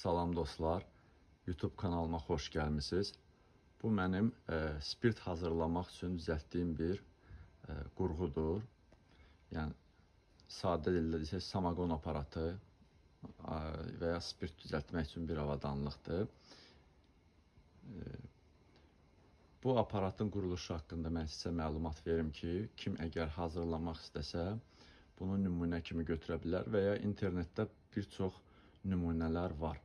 Salam dostlar, YouTube kanalıma xoş gəlmisiniz. Bu mənim e, spirt hazırlamaq üçün düzəltdiyim bir e, qurğudur. Yəni, sadə dildə desək, samagon aparatı e, və ya spirt düzəltmək üçün bir avadanlıqdır. E, bu aparatın quruluşu haqqında mən sizə məlumat verim ki, kim əgər hazırlamaq istəsə, bunu nümunə kimi götürə bilər və ya internetdə bir çox nümunələr var.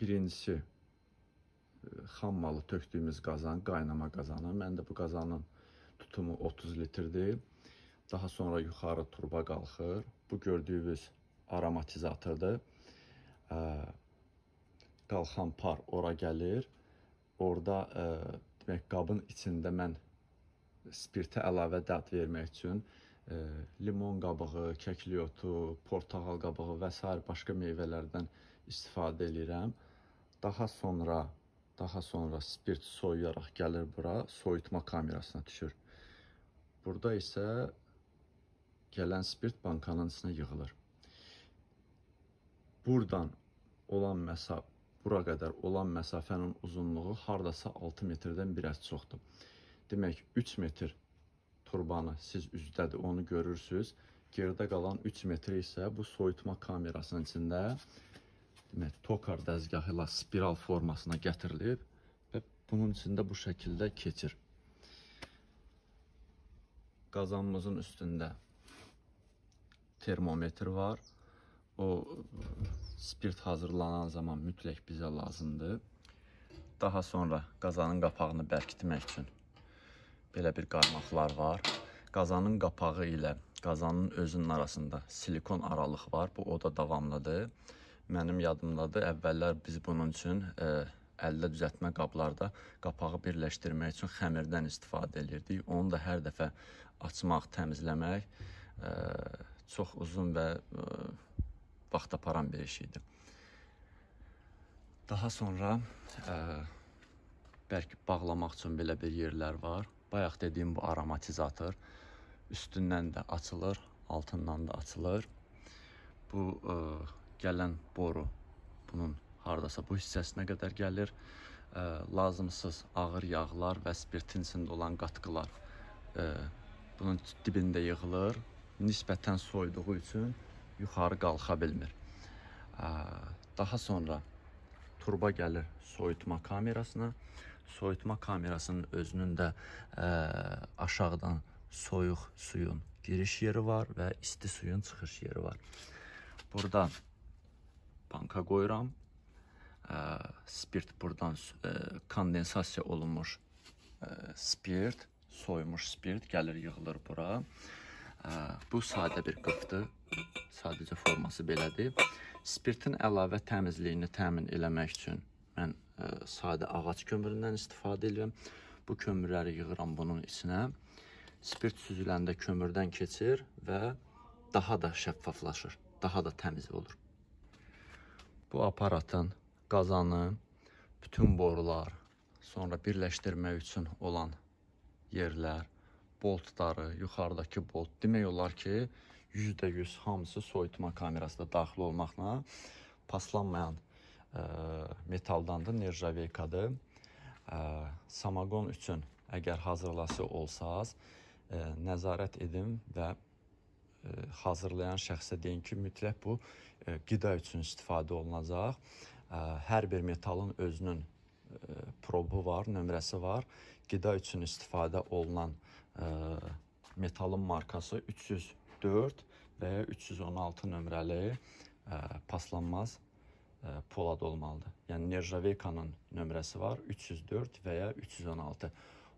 Birincisi, xam malı tökdüyümüz qazan, qaynama qazanı. Məndə bu qazanın tutumu 30 litrdir. Daha sonra yuxarı turba qalxır. Bu gördüyünüz aromatizatordur. Qalxan par ora gəlir. Orada demək, qabın içində mən spirtə əlavə dad vermək üçün limon qabığı, kəkli otu, portağal qabığı və s. başqa meyvələrdən istifadə edirəm. Daha sonra, daha sonra spirt soyuyaraq gəlir bura, soyutma kamerasına düşür. Burada isə gələn spirt bankanın içinə yığılır. Buradan olan məsafə, bura qədər olan məsafənin uzunluğu hardasa 6 metrdən bir az çoxdur. Demək 3 metr turbanı siz üzdədir, onu görürsüz. Geridə qalan 3 metr isə bu soyutma kamerasının içində demək, tokar dəzgahı ilə spiral formasına gətirilib və bunun içində bu şəkildə keçir. Qazanımızın üstündə termometr var. O spirt hazırlanan zaman mütləq bizə lazımdır. Daha sonra qazanın qapağını bərkitmək üçün belə bir qarmaqlar var. Qazanın qapağı ilə qazanın özünün arasında silikon aralıq var. Bu o da davamlıdır. Mənim yadımdadır. Əvvəllər biz bunun üçün e, əllə düzəltmə qablarda qapağı birləşdirmək üçün xəmirdən istifadə edirdik. Onu da hər dəfə açmaq, təmizləmək e, çox uzun və e, vaxt aparan bir iş idi. Daha sonra e, bəlkə bağlamaq üçün belə bir yerlər var. Bayaq dediyim bu aromatizator üstündən də açılır, altından da açılır. Bu ə, e, gələn boru bunun hardasa bu hissəsinə qədər gəlir. Ə, e, lazımsız ağır yağlar və spirtin içində olan qatqılar ə, e, bunun dibində yığılır. Nisbətən soyduğu üçün yuxarı qalxa bilmir. Ə, daha sonra turba gəlir soyutma kamerasına soyutma kamerasının özünün də ə, e, aşağıdan soyuq suyun giriş yeri var və isti suyun çıxış yeri var. Burada banka qoyuram. Ə, e, spirt buradan ə, e, kondensasiya olunmuş ə, spirt, soymuş spirt gəlir yığılır bura. Ə, bu sadə bir qıfdır. Sadəcə forması belədir. Spirtin əlavə təmizliyini təmin eləmək üçün mən sadə ağac kömüründən istifadə edirəm. Bu kömürləri yığıram bunun içinə. Spirt süzüləndə kömürdən keçir və daha da şəffaflaşır, daha da təmiz olur. Bu aparatın qazanı, bütün borular, sonra birləşdirmək üçün olan yerlər, boltları, yuxarıdakı bolt, demək olar ki, %100 hamısı soyutma kamerasında daxil olmaqla paslanmayan metaldandır, nerjaveykadır. Samagon üçün əgər hazırlası olsaz, e, nəzarət edin və e, hazırlayan şəxsə deyin ki, mütləq bu e, qida üçün istifadə olunacaq. Hər bir metalın özünün probu var, nömrəsi var. Qida üçün istifadə olunan metalın markası 304 və ya 316 nömrəli paslanmaz E, polad olmalıdır. Yəni nerjaveykanın nömrəsi var 304 və ya 316.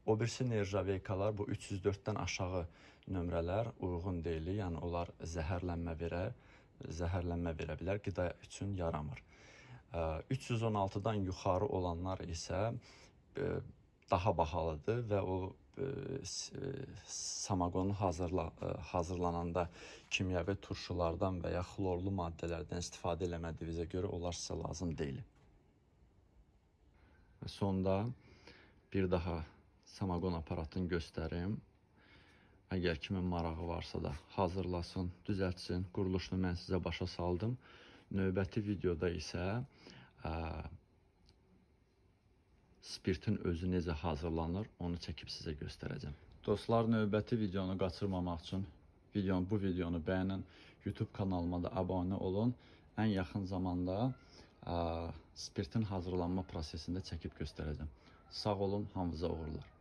O birisi nerjaveykalar bu 304-dən aşağı nömrələr uyğun deyil, yəni onlar zəhərlənmə verə, zəhərlənmə verə bilər, qida üçün yaramır. 316-dan e, yuxarı olanlar isə e, daha bahalıdır və o E, e, samagon hazırla e, hazırlananda kimyəvi turşulardan və ya xlorlu maddələrdən istifadə eləmədiyinizə görə onlar sizə lazım deyil. Və sonda bir daha samagon aparatını göstərim. Əgər kimin marağı varsa da hazırlasın, düzəltsin. Quruluşunu mən sizə başa saldım. Növbəti videoda isə ə, spirtin özü necə hazırlanır, onu çəkib sizə göstərəcəm. Dostlar, növbəti videonu qaçırmamaq üçün videonu, bu videonu bəyənin, YouTube kanalıma da abunə olun. Ən yaxın zamanda ə, spirtin hazırlanma prosesində çəkib göstərəcəm. Sağ olun, hamınıza uğurlar.